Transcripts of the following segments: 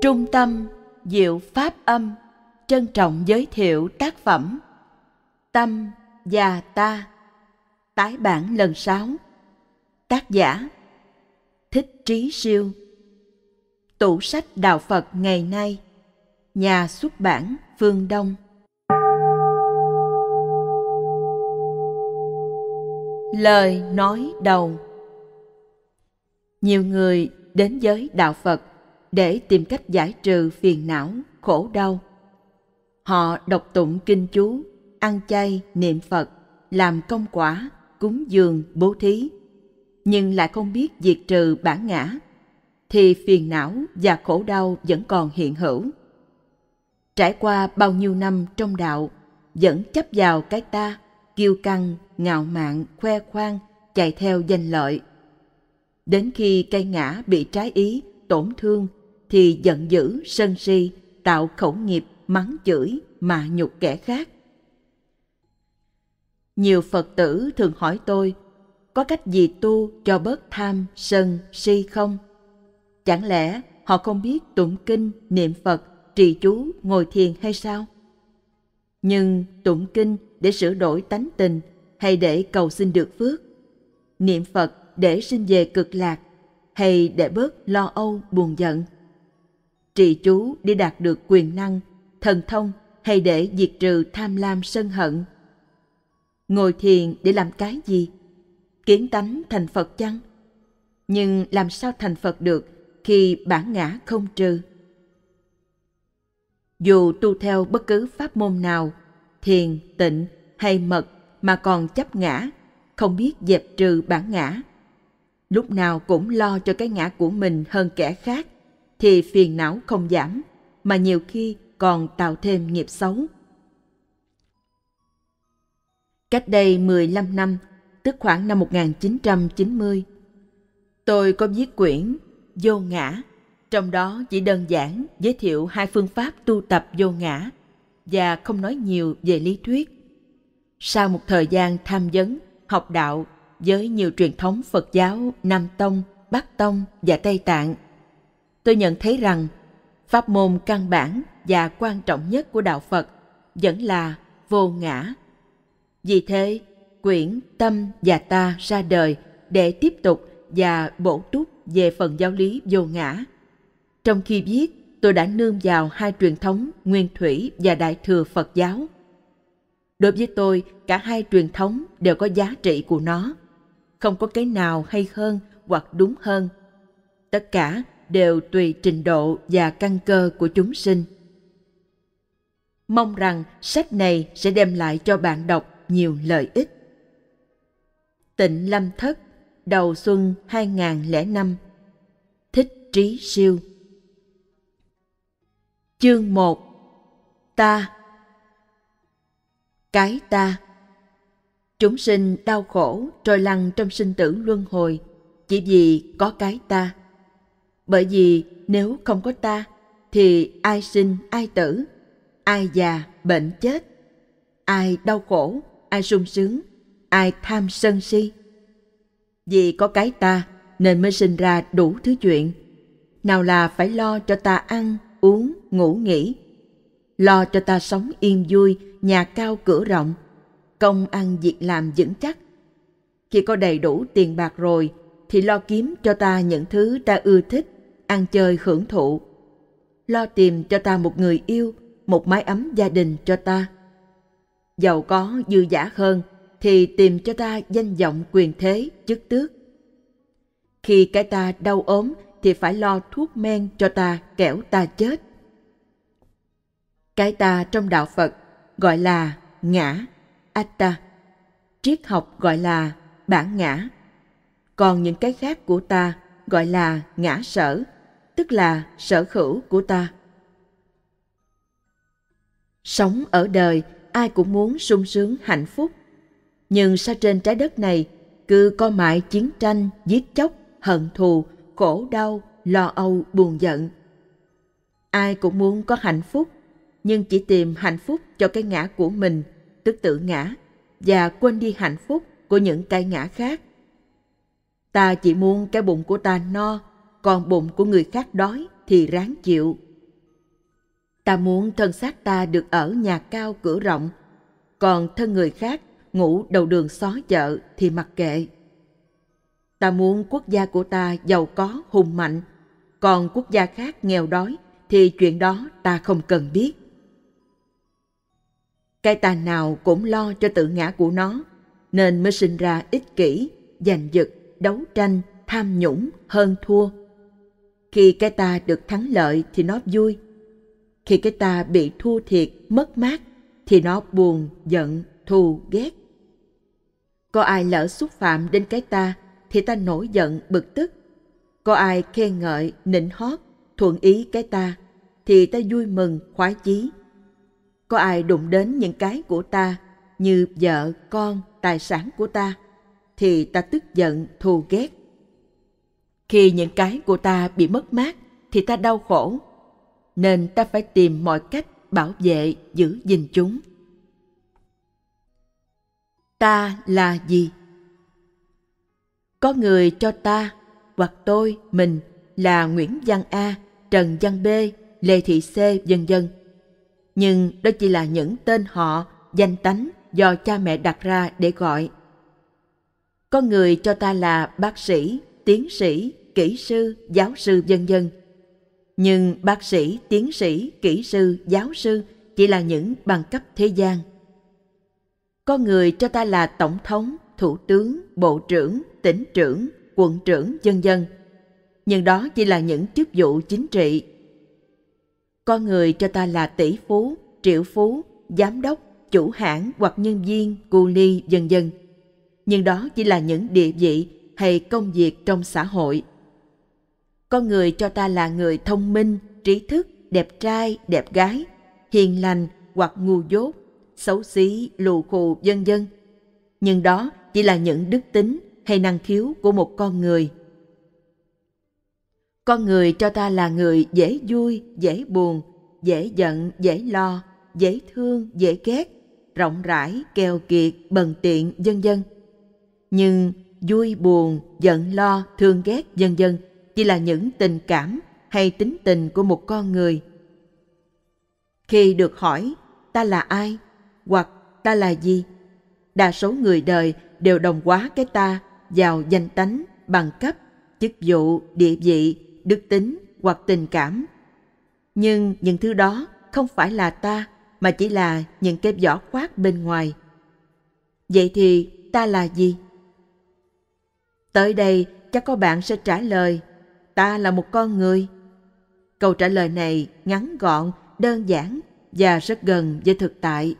Trung tâm Diệu Pháp Âm trân trọng giới thiệu tác phẩm Tâm và Ta Tái bản lần sáu Tác giả Thích Trí Siêu Tủ sách Đạo Phật ngày nay Nhà xuất bản Phương Đông Lời nói đầu Nhiều người đến giới Đạo Phật để tìm cách giải trừ phiền não, khổ đau. Họ đọc tụng kinh chú, ăn chay, niệm Phật, làm công quả, cúng dường, bố thí, nhưng lại không biết diệt trừ bản ngã, thì phiền não và khổ đau vẫn còn hiện hữu. Trải qua bao nhiêu năm trong đạo, vẫn chấp vào cái ta, kiêu căng, ngạo mạn, khoe khoang, chạy theo danh lợi. Đến khi cây ngã bị trái ý, tổn thương thì giận dữ sân si tạo khẩu nghiệp mắng chửi mà nhục kẻ khác nhiều phật tử thường hỏi tôi có cách gì tu cho bớt tham sân si không chẳng lẽ họ không biết tụng kinh niệm phật trì chú ngồi thiền hay sao nhưng tụng kinh để sửa đổi tánh tình hay để cầu xin được phước niệm phật để sinh về cực lạc hay để bớt lo âu buồn giận trì chú để đạt được quyền năng, thần thông hay để diệt trừ tham lam sân hận. Ngồi thiền để làm cái gì? Kiến tánh thành Phật chăng? Nhưng làm sao thành Phật được khi bản ngã không trừ? Dù tu theo bất cứ pháp môn nào, thiền, tịnh hay mật mà còn chấp ngã, không biết dẹp trừ bản ngã, lúc nào cũng lo cho cái ngã của mình hơn kẻ khác thì phiền não không giảm, mà nhiều khi còn tạo thêm nghiệp xấu. Cách đây 15 năm, tức khoảng năm 1990, tôi có viết quyển Vô Ngã, trong đó chỉ đơn giản giới thiệu hai phương pháp tu tập vô ngã và không nói nhiều về lý thuyết. Sau một thời gian tham vấn, học đạo với nhiều truyền thống Phật giáo Nam Tông, Bắc Tông và Tây Tạng – tôi nhận thấy rằng pháp môn căn bản và quan trọng nhất của đạo phật vẫn là vô ngã vì thế quyển tâm và ta ra đời để tiếp tục và bổ túc về phần giáo lý vô ngã trong khi viết tôi đã nương vào hai truyền thống nguyên thủy và đại thừa phật giáo đối với tôi cả hai truyền thống đều có giá trị của nó không có cái nào hay hơn hoặc đúng hơn tất cả đều tùy trình độ và căn cơ của chúng sinh mong rằng sách này sẽ đem lại cho bạn đọc nhiều lợi ích tịnh lâm thất đầu xuân 2005 thích trí siêu chương 1 ta cái ta chúng sinh đau khổ trôi lăn trong sinh tử luân hồi chỉ vì có cái ta bởi vì nếu không có ta thì ai sinh ai tử ai già bệnh chết ai đau khổ ai sung sướng ai tham sân si vì có cái ta nên mới sinh ra đủ thứ chuyện nào là phải lo cho ta ăn uống ngủ nghỉ lo cho ta sống yên vui nhà cao cửa rộng công ăn việc làm vững chắc khi có đầy đủ tiền bạc rồi thì lo kiếm cho ta những thứ ta ưa thích ăn chơi hưởng thụ. Lo tìm cho ta một người yêu, một mái ấm gia đình cho ta. Giàu có dư giả hơn thì tìm cho ta danh vọng quyền thế, chức tước. Khi cái ta đau ốm thì phải lo thuốc men cho ta kẻo ta chết. Cái ta trong đạo Phật gọi là ngã, atta. Triết học gọi là bản ngã. Còn những cái khác của ta gọi là ngã sở, tức là sở hữu của ta sống ở đời ai cũng muốn sung sướng hạnh phúc nhưng sao trên trái đất này cứ có mãi chiến tranh giết chóc hận thù khổ đau lo âu buồn giận ai cũng muốn có hạnh phúc nhưng chỉ tìm hạnh phúc cho cái ngã của mình tức tự ngã và quên đi hạnh phúc của những cái ngã khác ta chỉ muốn cái bụng của ta no còn bụng của người khác đói thì ráng chịu. Ta muốn thân xác ta được ở nhà cao cửa rộng, còn thân người khác ngủ đầu đường xó chợ thì mặc kệ. Ta muốn quốc gia của ta giàu có, hùng mạnh, còn quốc gia khác nghèo đói thì chuyện đó ta không cần biết. Cái ta nào cũng lo cho tự ngã của nó, nên mới sinh ra ích kỷ, giành giật, đấu tranh, tham nhũng, hơn thua, khi cái ta được thắng lợi thì nó vui. Khi cái ta bị thua thiệt, mất mát thì nó buồn, giận, thù, ghét. Có ai lỡ xúc phạm đến cái ta thì ta nổi giận, bực tức. Có ai khen ngợi, nịnh hót, thuận ý cái ta thì ta vui mừng, khoái chí. Có ai đụng đến những cái của ta như vợ, con, tài sản của ta thì ta tức giận, thù ghét khi những cái của ta bị mất mát thì ta đau khổ nên ta phải tìm mọi cách bảo vệ giữ gìn chúng ta là gì có người cho ta hoặc tôi mình là nguyễn văn a trần văn b lê thị c vân vân nhưng đó chỉ là những tên họ danh tánh do cha mẹ đặt ra để gọi có người cho ta là bác sĩ tiến sĩ, kỹ sư, giáo sư vân dân. Nhưng bác sĩ, tiến sĩ, kỹ sư, giáo sư chỉ là những bằng cấp thế gian. Có người cho ta là tổng thống, thủ tướng, bộ trưởng, tỉnh trưởng, quận trưởng, dân dân. Nhưng đó chỉ là những chức vụ chính trị. Có người cho ta là tỷ phú, triệu phú, giám đốc, chủ hãng hoặc nhân viên, cu ly, dân dân. Nhưng đó chỉ là những địa vị hay công việc trong xã hội con người cho ta là người thông minh trí thức đẹp trai đẹp gái hiền lành hoặc ngu dốt xấu xí lù khù vân vân nhưng đó chỉ là những đức tính hay năng khiếu của một con người con người cho ta là người dễ vui dễ buồn dễ giận dễ lo dễ thương dễ ghét rộng rãi keo kiệt bần tiện vân vân nhưng vui buồn giận lo thương ghét vân vân chỉ là những tình cảm hay tính tình của một con người khi được hỏi ta là ai hoặc ta là gì đa số người đời đều đồng hóa cái ta vào danh tánh bằng cấp chức vụ địa vị đức tính hoặc tình cảm nhưng những thứ đó không phải là ta mà chỉ là những cái vỏ khoác bên ngoài vậy thì ta là gì Tới đây chắc có bạn sẽ trả lời, ta là một con người. Câu trả lời này ngắn gọn, đơn giản và rất gần với thực tại.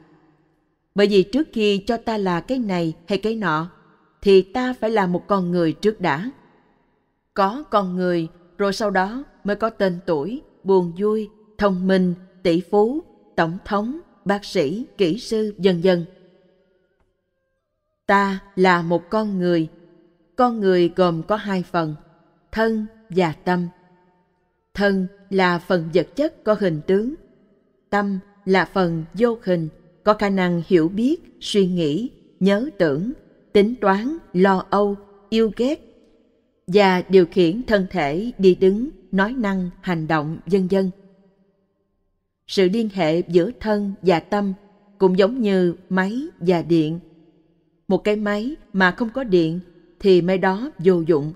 Bởi vì trước khi cho ta là cái này hay cái nọ, thì ta phải là một con người trước đã. Có con người, rồi sau đó mới có tên tuổi, buồn vui, thông minh, tỷ phú, tổng thống, bác sĩ, kỹ sư, vân vân Ta là một con người con người gồm có hai phần thân và tâm thân là phần vật chất có hình tướng tâm là phần vô hình có khả năng hiểu biết suy nghĩ nhớ tưởng tính toán lo âu yêu ghét và điều khiển thân thể đi đứng nói năng hành động vân vân sự liên hệ giữa thân và tâm cũng giống như máy và điện một cái máy mà không có điện thì máy đó vô dụng.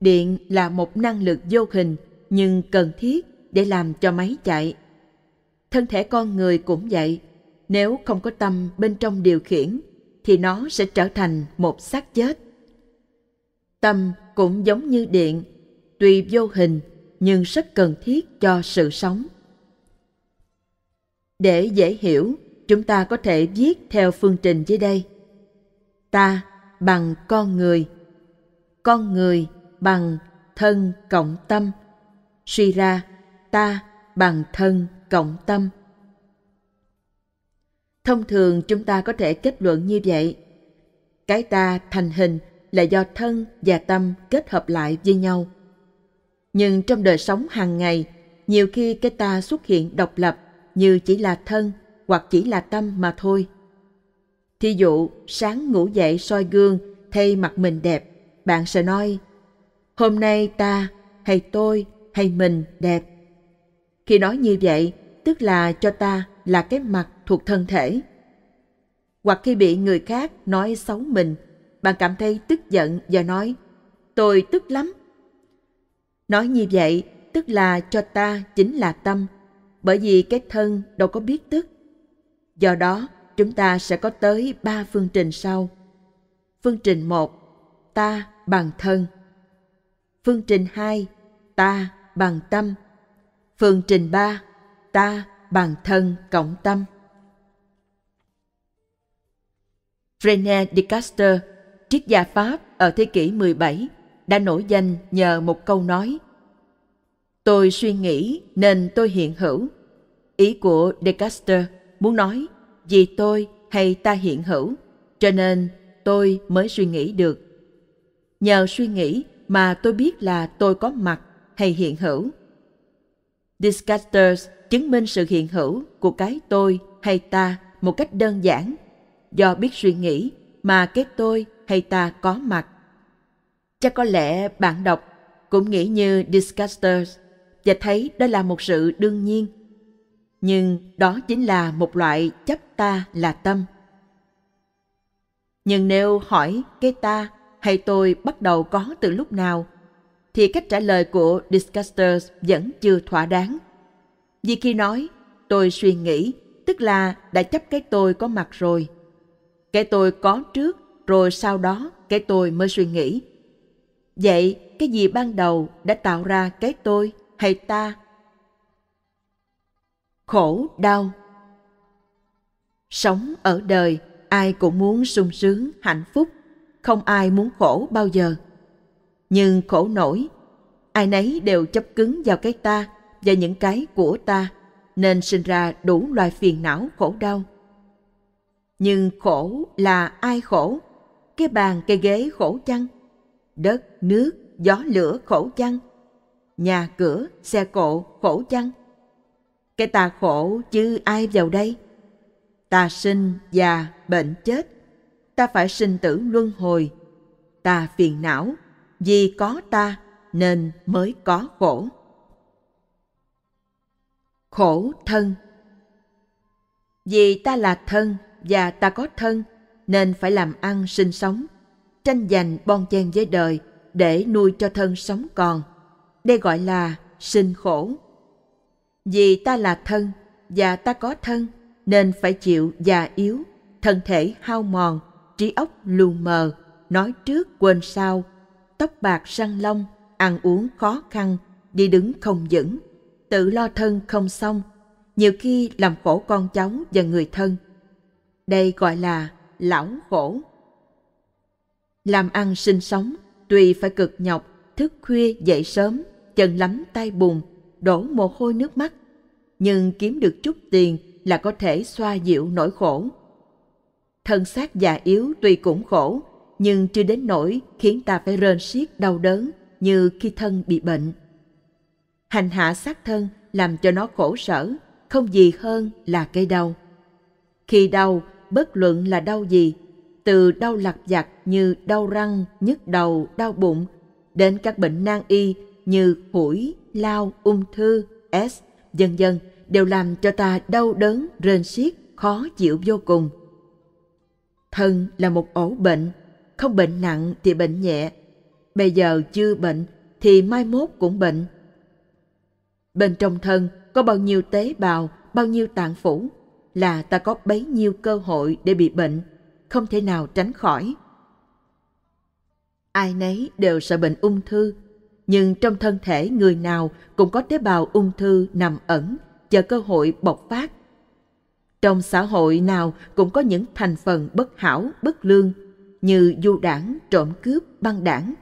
Điện là một năng lực vô hình nhưng cần thiết để làm cho máy chạy. Thân thể con người cũng vậy, nếu không có tâm bên trong điều khiển thì nó sẽ trở thành một xác chết. Tâm cũng giống như điện, tuy vô hình nhưng rất cần thiết cho sự sống. Để dễ hiểu, chúng ta có thể viết theo phương trình dưới đây. Ta bằng con người con người bằng thân cộng tâm suy ra ta bằng thân cộng tâm thông thường chúng ta có thể kết luận như vậy cái ta thành hình là do thân và tâm kết hợp lại với nhau nhưng trong đời sống hàng ngày nhiều khi cái ta xuất hiện độc lập như chỉ là thân hoặc chỉ là tâm mà thôi Thí dụ, sáng ngủ dậy soi gương, thay mặt mình đẹp, bạn sẽ nói, hôm nay ta, hay tôi, hay mình đẹp. Khi nói như vậy, tức là cho ta là cái mặt thuộc thân thể. Hoặc khi bị người khác nói xấu mình, bạn cảm thấy tức giận và nói, tôi tức lắm. Nói như vậy, tức là cho ta chính là tâm, bởi vì cái thân đâu có biết tức. Do đó, chúng ta sẽ có tới ba phương trình sau. Phương trình 1, ta bằng thân. Phương trình 2, ta bằng tâm. Phương trình 3, ta bằng thân cộng tâm. René Descartes, triết gia Pháp ở thế kỷ 17, đã nổi danh nhờ một câu nói Tôi suy nghĩ nên tôi hiện hữu. Ý của Descartes muốn nói vì tôi hay ta hiện hữu cho nên tôi mới suy nghĩ được nhờ suy nghĩ mà tôi biết là tôi có mặt hay hiện hữu discasters chứng minh sự hiện hữu của cái tôi hay ta một cách đơn giản do biết suy nghĩ mà cái tôi hay ta có mặt chắc có lẽ bạn đọc cũng nghĩ như discasters và thấy đó là một sự đương nhiên nhưng đó chính là một loại chấp ta là tâm nhưng nếu hỏi cái ta hay tôi bắt đầu có từ lúc nào thì cách trả lời của discusters vẫn chưa thỏa đáng vì khi nói tôi suy nghĩ tức là đã chấp cái tôi có mặt rồi cái tôi có trước rồi sau đó cái tôi mới suy nghĩ vậy cái gì ban đầu đã tạo ra cái tôi hay ta khổ đau sống ở đời ai cũng muốn sung sướng hạnh phúc không ai muốn khổ bao giờ nhưng khổ nổi ai nấy đều chấp cứng vào cái ta và những cái của ta nên sinh ra đủ loài phiền não khổ đau nhưng khổ là ai khổ cái bàn cái ghế khổ chăng đất nước gió lửa khổ chăng nhà cửa xe cộ khổ chăng cái ta khổ chứ ai vào đây ta sinh già bệnh chết ta phải sinh tử luân hồi ta phiền não vì có ta nên mới có khổ khổ thân vì ta là thân và ta có thân nên phải làm ăn sinh sống tranh giành bon chen với đời để nuôi cho thân sống còn đây gọi là sinh khổ vì ta là thân, và ta có thân, nên phải chịu già yếu, thân thể hao mòn, trí óc lù mờ, nói trước quên sau, tóc bạc răng long, ăn uống khó khăn, đi đứng không vững, tự lo thân không xong, nhiều khi làm khổ con cháu và người thân. Đây gọi là lão khổ. Làm ăn sinh sống, tuy phải cực nhọc, thức khuya dậy sớm, chân lắm tay bùn, đổ mồ hôi nước mắt, nhưng kiếm được chút tiền là có thể xoa dịu nỗi khổ. Thân xác già yếu tuy cũng khổ, nhưng chưa đến nỗi khiến ta phải rên siết đau đớn như khi thân bị bệnh. Hành hạ xác thân làm cho nó khổ sở, không gì hơn là cây đau. Khi đau, bất luận là đau gì, từ đau lặt vặt như đau răng, nhức đầu, đau bụng, đến các bệnh nan y như hủi, lao, ung thư, S, vân vân đều làm cho ta đau đớn, rên xiết khó chịu vô cùng. Thân là một ổ bệnh, không bệnh nặng thì bệnh nhẹ, bây giờ chưa bệnh thì mai mốt cũng bệnh. Bên trong thân có bao nhiêu tế bào, bao nhiêu tạng phủ là ta có bấy nhiêu cơ hội để bị bệnh, không thể nào tránh khỏi. Ai nấy đều sợ bệnh ung thư, nhưng trong thân thể người nào cũng có tế bào ung thư nằm ẩn, chờ cơ hội bộc phát. Trong xã hội nào cũng có những thành phần bất hảo, bất lương, như du đảng, trộm cướp, băng đảng.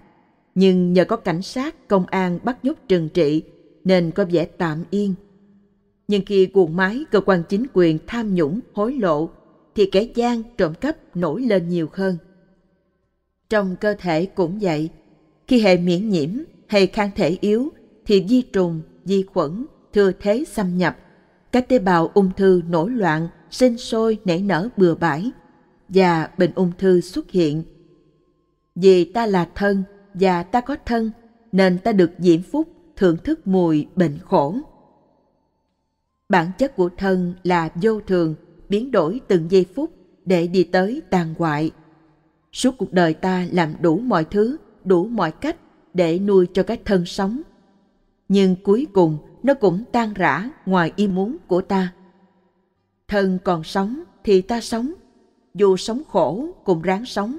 Nhưng nhờ có cảnh sát, công an bắt nhốt trừng trị, nên có vẻ tạm yên. Nhưng khi cuồng máy cơ quan chính quyền tham nhũng, hối lộ, thì kẻ gian trộm cắp nổi lên nhiều hơn. Trong cơ thể cũng vậy, khi hệ miễn nhiễm hay kháng thể yếu thì vi trùng, vi khuẩn thừa thế xâm nhập. Các tế bào ung thư nổi loạn, sinh sôi nảy nở bừa bãi và bệnh ung thư xuất hiện. Vì ta là thân và ta có thân nên ta được diễm phúc thưởng thức mùi bệnh khổ. Bản chất của thân là vô thường, biến đổi từng giây phút để đi tới tàn hoại. Suốt cuộc đời ta làm đủ mọi thứ, đủ mọi cách để nuôi cho cái thân sống. Nhưng cuối cùng nó cũng tan rã ngoài ý muốn của ta. Thân còn sống thì ta sống, dù sống khổ cũng ráng sống,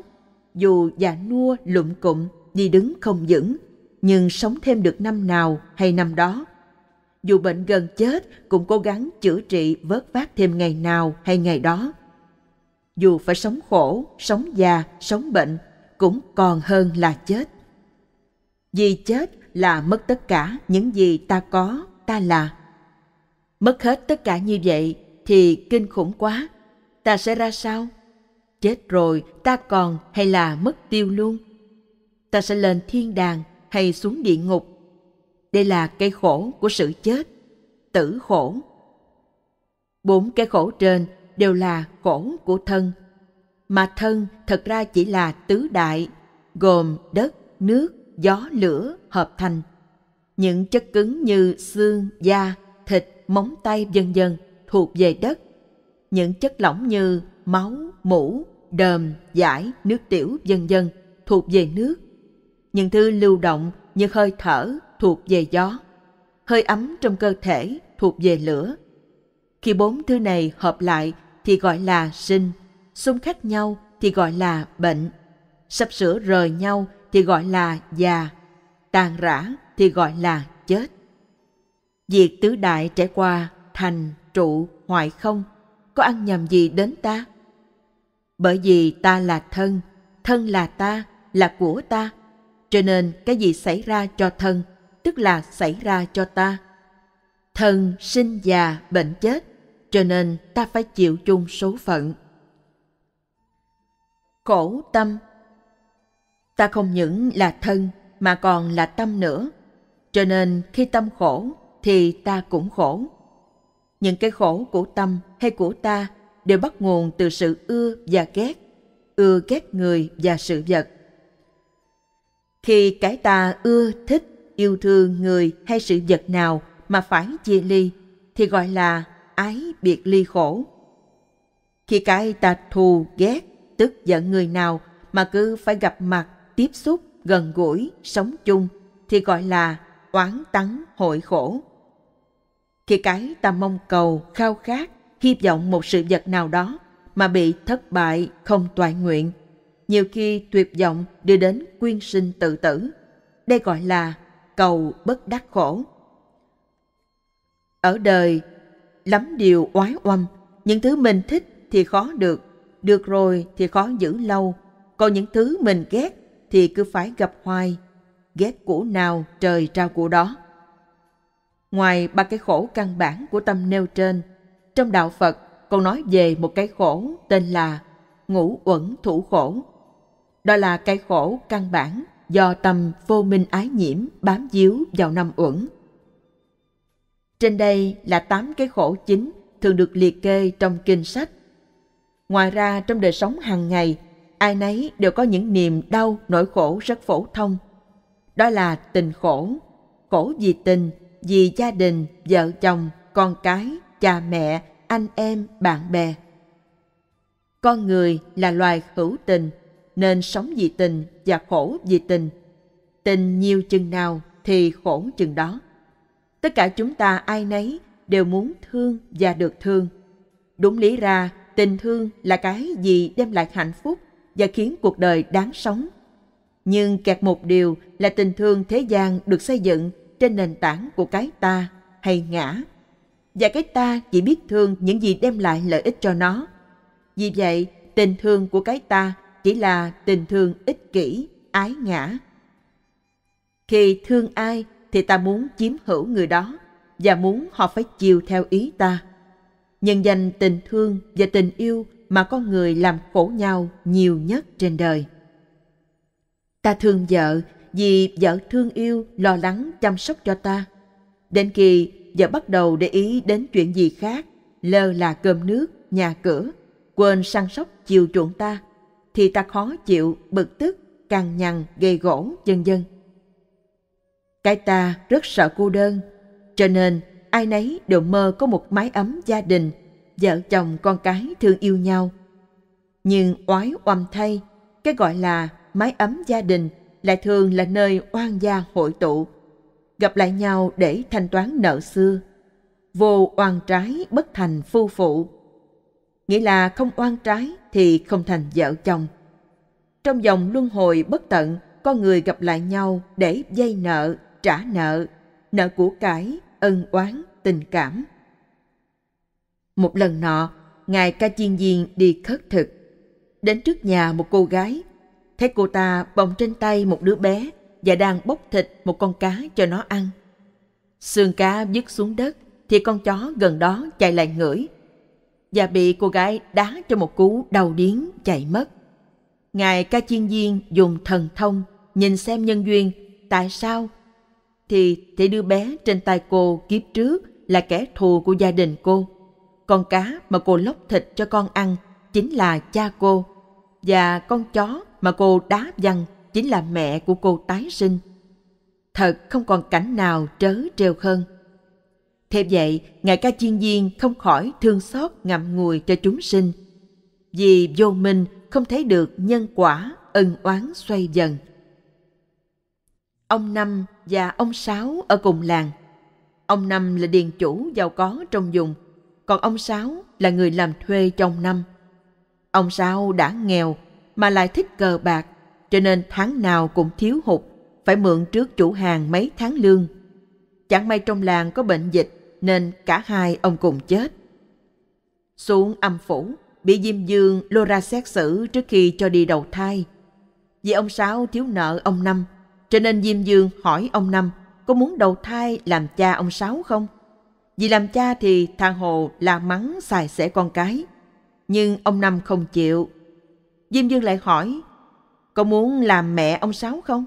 dù già nua lụm cụm đi đứng không vững, nhưng sống thêm được năm nào hay năm đó. Dù bệnh gần chết cũng cố gắng chữa trị vớt vát thêm ngày nào hay ngày đó. Dù phải sống khổ, sống già, sống bệnh cũng còn hơn là chết. Vì chết là mất tất cả những gì ta có, ta là. Mất hết tất cả như vậy thì kinh khủng quá. Ta sẽ ra sao? Chết rồi ta còn hay là mất tiêu luôn? Ta sẽ lên thiên đàng hay xuống địa ngục? Đây là cây khổ của sự chết, tử khổ. Bốn cái khổ trên đều là khổ của thân. Mà thân thật ra chỉ là tứ đại, gồm đất, nước, gió lửa hợp thành. Những chất cứng như xương, da, thịt, móng tay vân vân thuộc về đất. Những chất lỏng như máu, mũ, đờm, giải, nước tiểu vân vân thuộc về nước. Những thứ lưu động như hơi thở thuộc về gió, hơi ấm trong cơ thể thuộc về lửa. Khi bốn thứ này hợp lại thì gọi là sinh, xung khắc nhau thì gọi là bệnh, sắp sửa rời nhau thì gọi là già, tàn rã thì gọi là chết. Việc tứ đại trải qua thành, trụ, hoại không, có ăn nhầm gì đến ta? Bởi vì ta là thân, thân là ta, là của ta, cho nên cái gì xảy ra cho thân, tức là xảy ra cho ta. Thân sinh già bệnh chết, cho nên ta phải chịu chung số phận. Khổ tâm ta không những là thân mà còn là tâm nữa cho nên khi tâm khổ thì ta cũng khổ những cái khổ của tâm hay của ta đều bắt nguồn từ sự ưa và ghét ưa ghét người và sự vật khi cái ta ưa thích yêu thương người hay sự vật nào mà phải chia ly thì gọi là ái biệt ly khổ khi cái ta thù ghét tức giận người nào mà cứ phải gặp mặt tiếp xúc gần gũi sống chung thì gọi là oán tắng hội khổ khi cái ta mong cầu khao khát hy vọng một sự vật nào đó mà bị thất bại không toại nguyện nhiều khi tuyệt vọng đưa đến quyên sinh tự tử đây gọi là cầu bất đắc khổ ở đời lắm điều oái oăm những thứ mình thích thì khó được được rồi thì khó giữ lâu còn những thứ mình ghét thì cứ phải gặp hoài, ghét cũ nào trời trao cũ đó. Ngoài ba cái khổ căn bản của tâm nêu trên, trong đạo Phật còn nói về một cái khổ tên là ngũ uẩn thủ khổ. Đó là cái khổ căn bản do tâm vô minh ái nhiễm bám díu vào năm uẩn. Trên đây là tám cái khổ chính thường được liệt kê trong kinh sách. Ngoài ra trong đời sống hàng ngày ai nấy đều có những niềm đau nỗi khổ rất phổ thông đó là tình khổ khổ vì tình vì gia đình vợ chồng con cái cha mẹ anh em bạn bè con người là loài hữu tình nên sống vì tình và khổ vì tình tình nhiều chừng nào thì khổ chừng đó tất cả chúng ta ai nấy đều muốn thương và được thương đúng lý ra tình thương là cái gì đem lại hạnh phúc và khiến cuộc đời đáng sống. Nhưng kẹt một điều là tình thương thế gian được xây dựng trên nền tảng của cái ta hay ngã. Và cái ta chỉ biết thương những gì đem lại lợi ích cho nó. Vì vậy, tình thương của cái ta chỉ là tình thương ích kỷ, ái ngã. Khi thương ai thì ta muốn chiếm hữu người đó và muốn họ phải chiều theo ý ta. Nhân danh tình thương và tình yêu mà con người làm khổ nhau nhiều nhất trên đời. Ta thương vợ vì vợ thương yêu, lo lắng, chăm sóc cho ta. Đến khi vợ bắt đầu để ý đến chuyện gì khác, lơ là cơm nước, nhà cửa, quên săn sóc chiều chuộng ta, thì ta khó chịu, bực tức, càng nhằn, gây gỗ, vân dân. Cái ta rất sợ cô đơn, cho nên ai nấy đều mơ có một mái ấm gia đình vợ chồng con cái thương yêu nhau. Nhưng oái oăm thay, cái gọi là mái ấm gia đình lại thường là nơi oan gia hội tụ, gặp lại nhau để thanh toán nợ xưa. Vô oan trái bất thành phu phụ. Nghĩa là không oan trái thì không thành vợ chồng. Trong dòng luân hồi bất tận, con người gặp lại nhau để dây nợ, trả nợ, nợ của cải, ân oán, tình cảm – một lần nọ, ngài ca chiên viên đi khất thực. Đến trước nhà một cô gái, thấy cô ta bồng trên tay một đứa bé và đang bốc thịt một con cá cho nó ăn. Xương cá vứt xuống đất thì con chó gần đó chạy lại ngửi và bị cô gái đá cho một cú đầu điếng chạy mất. Ngài ca chiên viên dùng thần thông nhìn xem nhân duyên tại sao thì thấy đứa bé trên tay cô kiếp trước là kẻ thù của gia đình cô con cá mà cô lóc thịt cho con ăn chính là cha cô và con chó mà cô đá văng chính là mẹ của cô tái sinh. Thật không còn cảnh nào trớ trêu hơn. Thế vậy, ngài ca chiên viên không khỏi thương xót ngậm ngùi cho chúng sinh. Vì vô minh không thấy được nhân quả ân oán xoay dần. Ông Năm và ông Sáu ở cùng làng. Ông Năm là điền chủ giàu có trong vùng, còn ông Sáu là người làm thuê trong năm. Ông Sáu đã nghèo mà lại thích cờ bạc, cho nên tháng nào cũng thiếu hụt, phải mượn trước chủ hàng mấy tháng lương. Chẳng may trong làng có bệnh dịch nên cả hai ông cùng chết. Xuống âm phủ, bị Diêm Dương lôi ra xét xử trước khi cho đi đầu thai. Vì ông Sáu thiếu nợ ông Năm, cho nên Diêm Dương hỏi ông Năm có muốn đầu thai làm cha ông Sáu không? Vì làm cha thì thằng Hồ la mắng xài xẻ con cái. Nhưng ông Năm không chịu. Diêm Dương lại hỏi, có muốn làm mẹ ông Sáu không?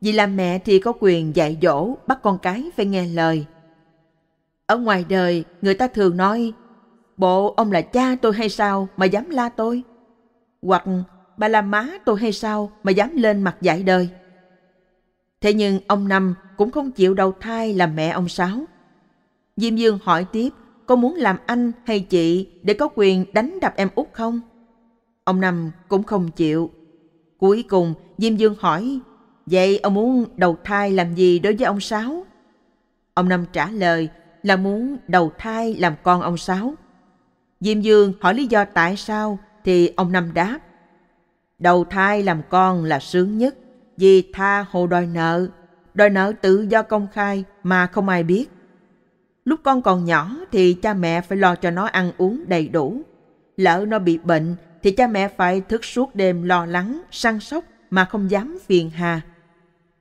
Vì làm mẹ thì có quyền dạy dỗ bắt con cái phải nghe lời. Ở ngoài đời, người ta thường nói, bộ ông là cha tôi hay sao mà dám la tôi? Hoặc bà là má tôi hay sao mà dám lên mặt dạy đời? Thế nhưng ông Năm cũng không chịu đầu thai làm mẹ ông Sáu Diêm Dương hỏi tiếp, cô muốn làm anh hay chị để có quyền đánh đập em út không? Ông Năm cũng không chịu. Cuối cùng, Diêm Dương hỏi, vậy ông muốn đầu thai làm gì đối với ông Sáu? Ông Năm trả lời là muốn đầu thai làm con ông Sáu. Diêm Dương hỏi lý do tại sao thì ông Năm đáp, đầu thai làm con là sướng nhất vì tha hồ đòi nợ, đòi nợ tự do công khai mà không ai biết Lúc con còn nhỏ thì cha mẹ phải lo cho nó ăn uống đầy đủ. Lỡ nó bị bệnh thì cha mẹ phải thức suốt đêm lo lắng, săn sóc mà không dám phiền hà.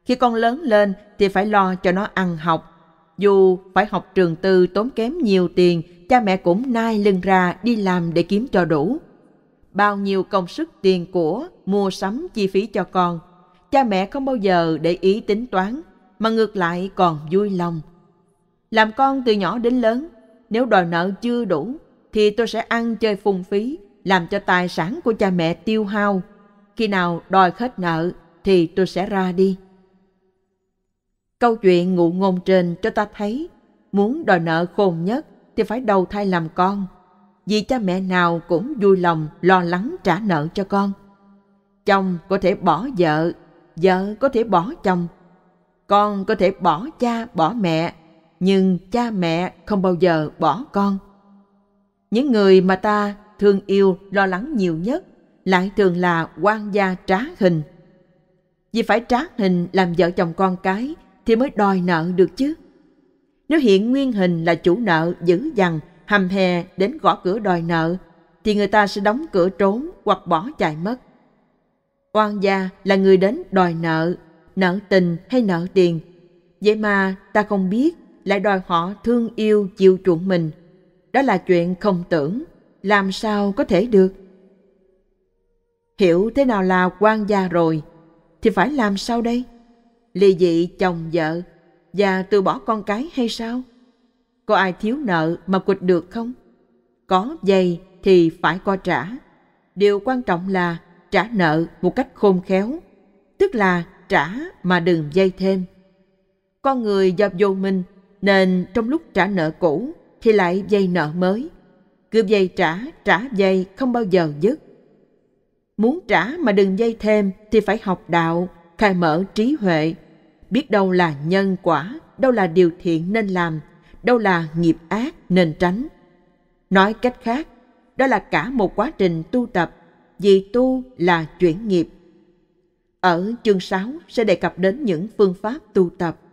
Khi con lớn lên thì phải lo cho nó ăn học. Dù phải học trường tư tốn kém nhiều tiền, cha mẹ cũng nai lưng ra đi làm để kiếm cho đủ. Bao nhiêu công sức tiền của, mua sắm chi phí cho con, cha mẹ không bao giờ để ý tính toán, mà ngược lại còn vui lòng làm con từ nhỏ đến lớn, nếu đòi nợ chưa đủ, thì tôi sẽ ăn chơi phung phí, làm cho tài sản của cha mẹ tiêu hao. Khi nào đòi hết nợ, thì tôi sẽ ra đi. Câu chuyện ngụ ngôn trên cho ta thấy, muốn đòi nợ khôn nhất thì phải đầu thai làm con, vì cha mẹ nào cũng vui lòng lo lắng trả nợ cho con. Chồng có thể bỏ vợ, vợ có thể bỏ chồng, con có thể bỏ cha, bỏ mẹ, nhưng cha mẹ không bao giờ bỏ con. Những người mà ta thương yêu lo lắng nhiều nhất lại thường là quan gia trá hình. Vì phải trá hình làm vợ chồng con cái thì mới đòi nợ được chứ. Nếu hiện nguyên hình là chủ nợ dữ dằn, hầm hè đến gõ cửa đòi nợ, thì người ta sẽ đóng cửa trốn hoặc bỏ chạy mất. quan gia là người đến đòi nợ, nợ tình hay nợ tiền. Vậy mà ta không biết lại đòi họ thương yêu chiều chuộng mình đó là chuyện không tưởng làm sao có thể được hiểu thế nào là quan gia rồi thì phải làm sao đây ly dị chồng vợ và từ bỏ con cái hay sao có ai thiếu nợ mà quỵt được không có dây thì phải co trả điều quan trọng là trả nợ một cách khôn khéo tức là trả mà đừng dây thêm con người dập vô mình nên trong lúc trả nợ cũ thì lại dây nợ mới. Cứ dây trả, trả dây không bao giờ dứt. Muốn trả mà đừng dây thêm thì phải học đạo, khai mở trí huệ, biết đâu là nhân quả, đâu là điều thiện nên làm, đâu là nghiệp ác nên tránh. Nói cách khác, đó là cả một quá trình tu tập, vì tu là chuyển nghiệp. Ở chương 6 sẽ đề cập đến những phương pháp tu tập